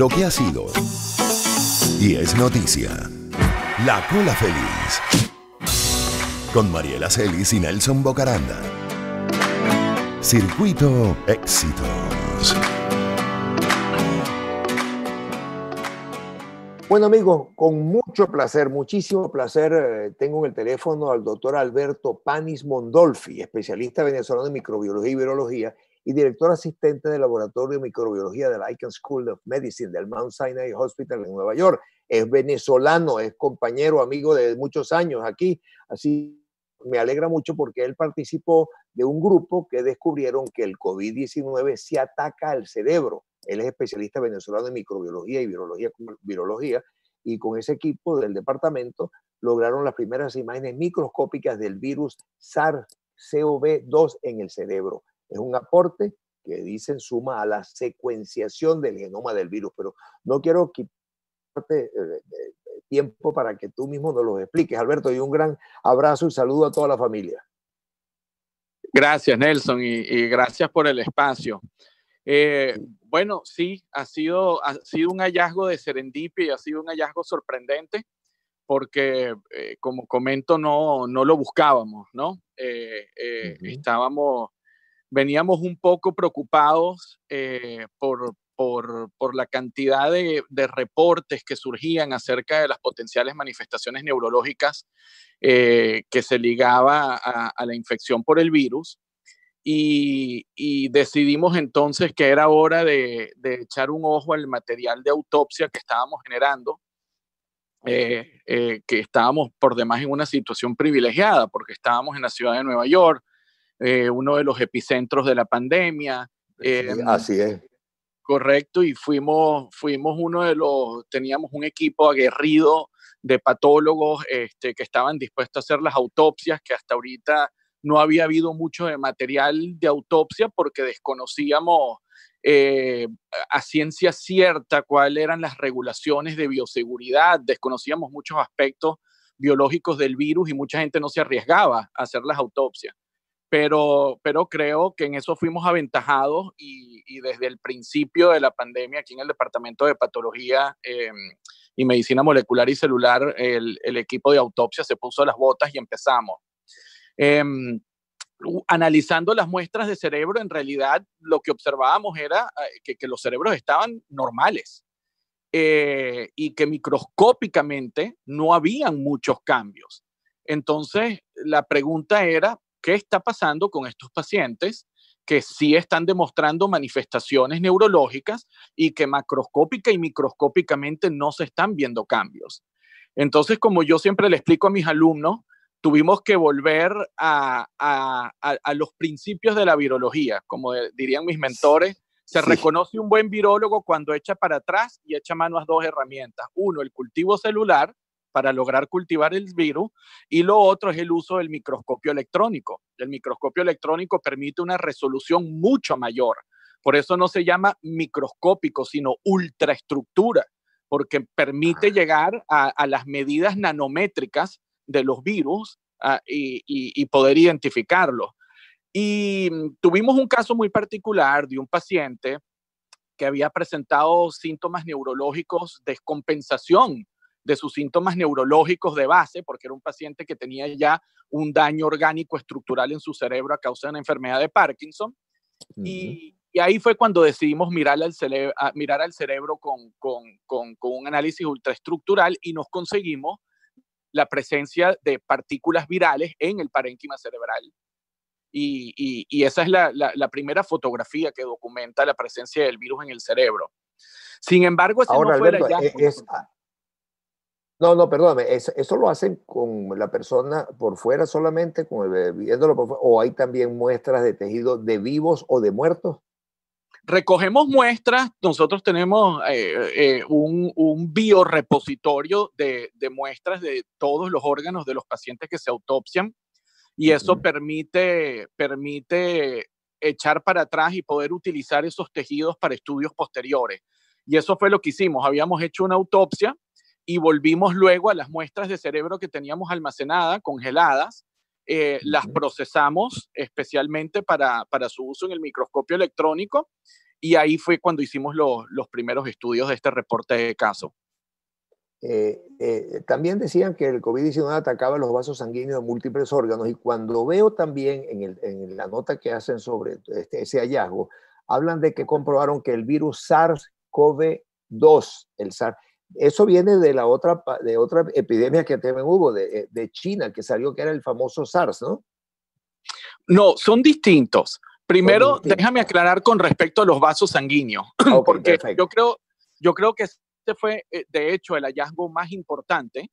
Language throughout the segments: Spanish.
lo que ha sido. Y es noticia. La cola feliz. Con Mariela Celis y Nelson Bocaranda. Circuito Éxitos. Bueno amigos, con mucho placer, muchísimo placer, eh, tengo en el teléfono al doctor Alberto Panis Mondolfi, especialista venezolano en microbiología y virología, y director asistente del Laboratorio de Microbiología de la Icahn School of Medicine del Mount Sinai Hospital en Nueva York. Es venezolano, es compañero, amigo de muchos años aquí. Así me alegra mucho porque él participó de un grupo que descubrieron que el COVID-19 se ataca al cerebro. Él es especialista venezolano en microbiología y virología, virología y con ese equipo del departamento lograron las primeras imágenes microscópicas del virus SARS-CoV-2 en el cerebro es un aporte que dicen suma a la secuenciación del genoma del virus, pero no quiero quitarte eh, tiempo para que tú mismo nos lo expliques, Alberto, y un gran abrazo y saludo a toda la familia. Gracias, Nelson, y, gracias por el espacio. Eh, bueno, sí, ha sido, ha sido un hallazgo de serendipia y ha sido un hallazgo sorprendente porque, eh, como comento, no, lo buscábamos, ¿no? Estábamos veníamos un poco preocupados eh, por, por, la cantidad de, reportes que surgían acerca de las potenciales manifestaciones neurológicas eh, que se ligaba a, la infección por el virus. Y, decidimos entonces que era hora de, echar un ojo al material de autopsia que estábamos generando, eh, que estábamos por demás en una situación privilegiada, porque estábamos en la ciudad de Nueva York, eh, uno de los epicentros de la pandemia. Em, así es. Correcto, y fuimos, fuimos uno de los, teníamos un equipo aguerrido de patólogos este, que estaban dispuestos a hacer las autopsias, que hasta ahorita no había habido mucho de material de autopsia porque desconocíamos eh, a ciencia cierta cuáles eran las regulaciones de bioseguridad, desconocíamos muchos aspectos biológicos del virus y mucha gente no se arriesgaba a hacer las autopsias pero, pero creo que en eso fuimos aventajados y, desde el principio de la pandemia aquí en el Departamento de Patología em, y Medicina Molecular y Celular, el, equipo de autopsia se puso las botas y empezamos. Em, analizando las muestras de cerebro, en realidad lo que observábamos era ah, que, los cerebros estaban normales eh, y que microscópicamente no habían muchos cambios. Entonces, la pregunta era, qué está pasando con estos pacientes que sí están demostrando manifestaciones neurológicas y que macroscópica y microscópicamente no se están viendo cambios. Entonces, como yo siempre le explico a mis alumnos, tuvimos que volver a, los principios de la virología, como dirían mis mentores. Se reconoce un buen virólogo cuando echa para atrás y echa mano a dos herramientas. Uno, el cultivo celular para lograr cultivar el virus y lo otro es el uso del microscopio electrónico. El microscopio electrónico permite una resolución mucho mayor. Por eso no se llama microscópico, sino ultraestructura, porque permite ah. llegar a, las medidas nanométricas de los virus ah, y, poder identificarlos. Y mm, tuvimos un caso muy particular de un paciente que había presentado síntomas neurológicos de descompensación de sus síntomas neurológicos de base, porque era un paciente que tenía ya un daño orgánico estructural en su cerebro a causa de una enfermedad de Parkinson. y, ahí fue cuando decidimos mirar al, cerebro, mirar al cerebro con, un análisis ultraestructural y nos conseguimos la presencia de partículas virales en el parénquima cerebral. Y, esa es la, primera fotografía que documenta la presencia del virus en el cerebro. Sin embargo, e-, ese no no, no, perdóname, eso, lo hacen con la persona por fuera solamente, con viéndolo o hay también muestras de tejido de vivos o de muertos. Recogemos muestras, nosotros tenemos eh, eh, un, un biorepositorio de, muestras de todos los órganos de los pacientes que se autopsian y eso permite, permite echar para atrás y poder utilizar esos tejidos para estudios posteriores. Y eso fue lo que hicimos, habíamos hecho una autopsia y volvimos luego a las muestras de cerebro que teníamos almacenadas, congeladas, eh, las procesamos especialmente para, para, su uso en el microscopio electrónico y ahí fue cuando hicimos los primeros estudios de este reporte de caso. Eh, eh, también decían que el COVID-19 atacaba los vasos sanguíneos de múltiples órganos y cuando veo también en, el, en la nota que hacen sobre este, ese hallazgo, hablan de que comprobaron que el virus SARS-CoV-2, el SARS, eso viene de la otra, de otra epidemia que también hubo, eh, de, China, que salió que era el famoso SARS, ¿no? No, son distintos. Primero, déjame aclarar con respecto a los vasos sanguíneos, porque yo creo, yo creo que este fue, eh, de hecho, el hallazgo más importante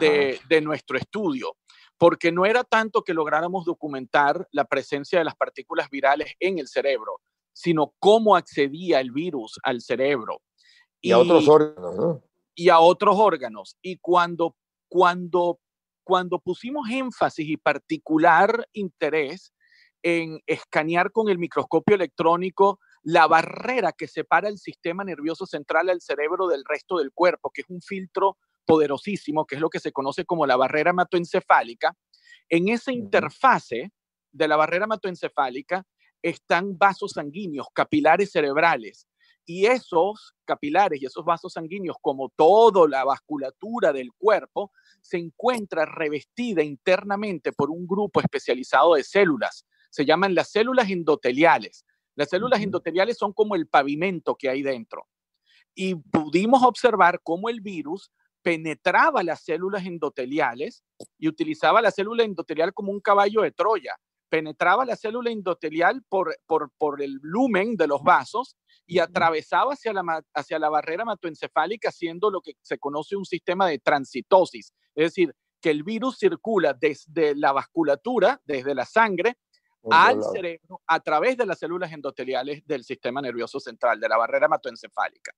de, nuestro estudio, porque no era tanto que lográramos documentar la presencia de las partículas virales en el cerebro, sino cómo accedía el virus al cerebro. y a otros órganos, ¿no? y a otros órganos. Y cuando, cuando, cuando pusimos énfasis y particular interés en escanear con el microscopio electrónico la barrera que separa el sistema nervioso central al cerebro del resto del cuerpo, que es un filtro poderosísimo, que es lo que se conoce como la barrera hematoencefálica. En esa interfase de la barrera hematoencefálica están vasos sanguíneos, capilares cerebrales, y esos capilares y esos vasos sanguíneos, como toda la vasculatura del cuerpo, se encuentra revestida internamente por un grupo especializado de células. Se llaman las células endoteliales. Las células endoteliales son como el pavimento que hay dentro. Y pudimos observar cómo el virus penetraba las células endoteliales y utilizaba la célula endotelial como un caballo de Troya penetraba la célula endotelial por, por, el lumen de los vasos y atravesaba hacia la, hacia la barrera matoencefálica haciendo lo que se conoce un sistema de transitosis, es decir, que el virus circula desde la vasculatura, desde la sangre, al cerebro a través de las células endoteliales del sistema nervioso central, de la barrera matoencefálica.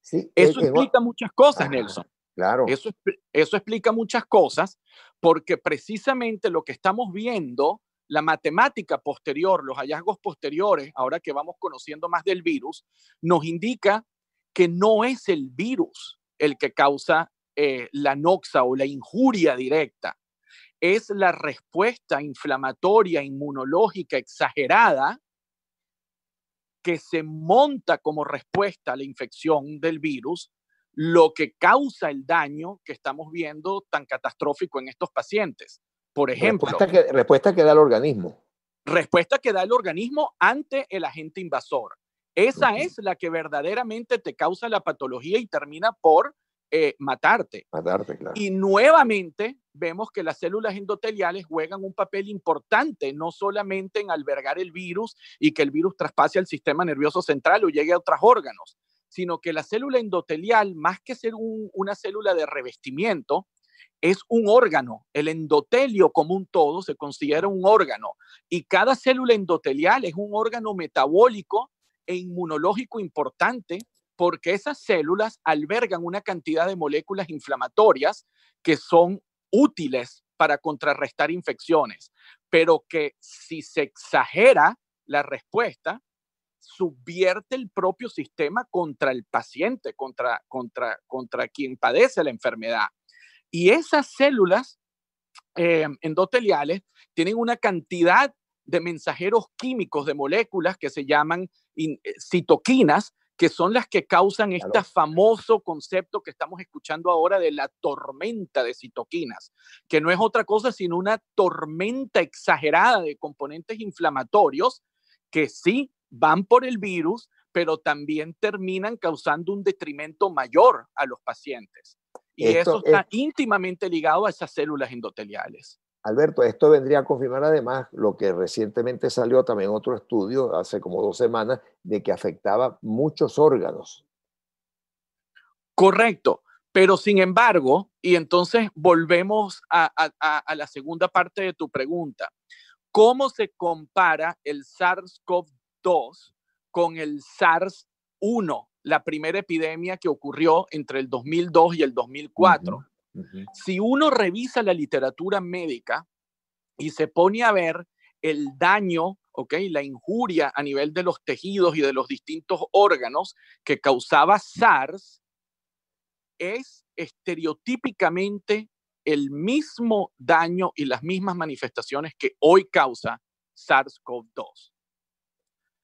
Sí, eso explica muchas cosas, ah, Nelson. Claro. Eso, eso explica muchas cosas porque precisamente lo que estamos viendo la matemática posterior, los hallazgos posteriores, ahora que vamos conociendo más del virus, nos indica que no es el virus el que causa eh, la noxa o la injuria directa, es la respuesta inflamatoria, inmunológica exagerada que se monta como respuesta a la infección del virus, lo que causa el daño que estamos viendo tan catastrófico en estos pacientes. Por ejemplo. Respuesta que, da el organismo. Respuesta que da el organismo ante el agente invasor. Esa es la que verdaderamente te causa la patología y termina por eh, matarte. Matarte, Y nuevamente vemos que las células endoteliales juegan un papel importante, no solamente en albergar el virus y que el virus traspase al sistema nervioso central o llegue a otros órganos, sino que la célula endotelial, más que ser una célula de revestimiento, es un órgano. El endotelio como un todo se considera un órgano y cada célula endotelial es un órgano metabólico e inmunológico importante porque esas células albergan una cantidad de moléculas inflamatorias que son útiles para contrarrestar infecciones, pero que si se exagera la respuesta, subvierte el propio sistema contra el paciente, contra, contra quien padece la enfermedad. Y esas células eh, endoteliales tienen una cantidad de mensajeros químicos, de moléculas que se llaman eh, citoquinas, que son las que causan este famoso concepto que estamos escuchando ahora de la tormenta de citoquinas, que no es otra cosa sino una tormenta exagerada de componentes inflamatorios que sí van por el virus, pero también terminan causando un detrimento mayor a los pacientes. Y eso está íntimamente ligado a esas células endoteliales. Alberto, esto vendría a confirmar además lo que recientemente salió también otro estudio, hace como dos semanas, de que afectaba muchos órganos. Correcto, pero sin embargo, y entonces volvemos a, a la segunda parte de tu pregunta, ¿cómo se compara el SARS-CoV-2 con el SARS-1? la primera epidemia que ocurrió entre el 2002 y el 2004. Si uno revisa la literatura médica y se pone a ver el daño, la injuria a nivel de los tejidos y de los distintos órganos que causaba SARS, es estereotípicamente el mismo daño y las mismas manifestaciones que hoy causa SARS-CoV-2.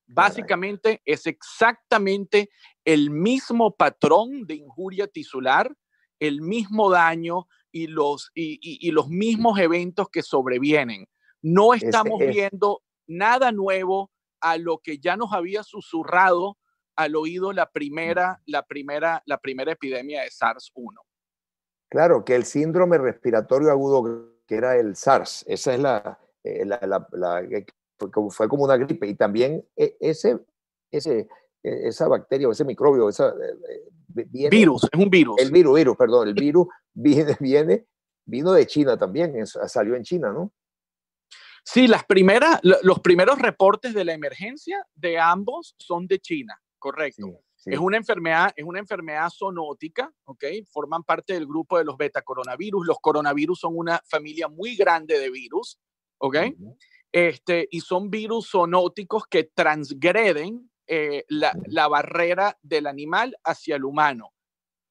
Básicamente es exactamente el mismo patrón de injuria tisular, el mismo daño y los, y, los mismos eventos que sobrevienen. No estamos viendo nada nuevo a lo que ya nos había susurrado al oído la primera, la primera, la primera epidemia de SARS-1. Claro, que el síndrome respiratorio agudo, que era el SARS, esa es la, eh, la fue, como una gripe. Y también e, ese, ese, e, esa bacteria o ese microbio, esa, eh, eh, virus, es un virus. El virus, virus, perdón, el virus viene, viene, vino de China también, salió en China, ¿no? Sí, las primeras, los primeros reportes de la emergencia de ambos son de China, correcto. Es una enfermedad, es una enfermedad zoonótica, ¿ok? Forman parte del grupo de los beta coronavirus. Los coronavirus son una familia muy grande de virus, ¿ok? Este, y son virus zoonóticos que transgreden eh, la, barrera del animal hacia el humano.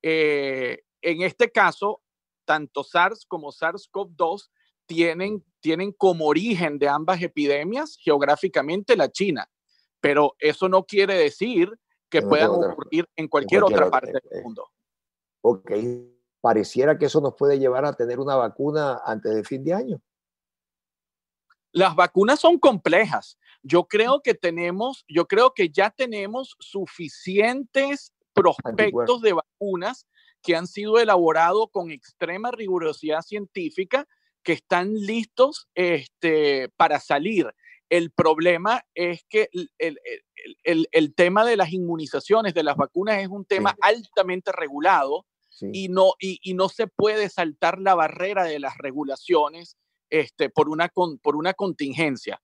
Eh, en este caso, tanto SARS como SARS-CoV-2 tienen, tienen como origen de ambas epidemias geográficamente la China, pero eso no quiere decir que puedan ocurrir en cualquier, otra, parte del mundo. Ok, pareciera que eso nos puede llevar a tener una vacuna antes de fin de año. Las vacunas son complejas yo creo que tenemos, yo creo que ya tenemos suficientes prospectos de vacunas que han sido elaborados con extrema rigurosidad científica que están listos este, para salir. El problema es que el, tema de las inmunizaciones, de las vacunas, es un tema altamente regulado y, no, no se puede saltar la barrera de las regulaciones este, por, por una contingencia.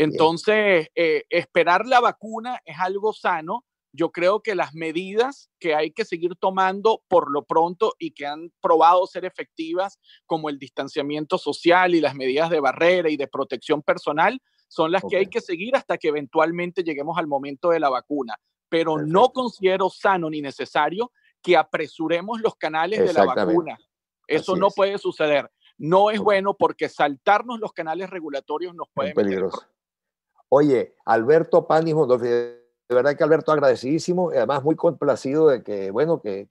Entonces, eh, esperar la vacuna es algo sano. Yo creo que las medidas que hay que seguir tomando por lo pronto y que han probado ser efectivas, como el distanciamiento social y las medidas de barrera y de protección personal, son las que hay que seguir hasta que eventualmente lleguemos al momento de la vacuna. Pero no considero sano ni necesario que apresuremos los canales de la vacuna. Eso no puede suceder. No es bueno porque saltarnos los canales regulatorios nos puede... peligroso. Oye, Alberto Mondolfi, de verdad que Alberto agradecidísimo, y además muy complacido de que, bueno, que,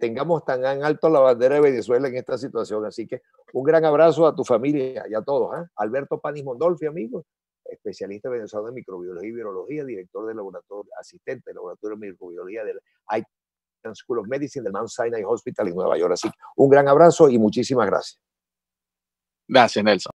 tengamos tan alto la bandera de Venezuela en esta situación. Así que un gran abrazo a tu familia y a todos. ¿ah? Alberto Panis Mondolfi, amigo, especialista venezolano en microbiología y virología, director de laboratorio, asistente del laboratorio de microbiología del American School of Medicine del Mount Sinai Hospital en Nueva York. Así que un gran abrazo y muchísimas gracias. Gracias, Nelson.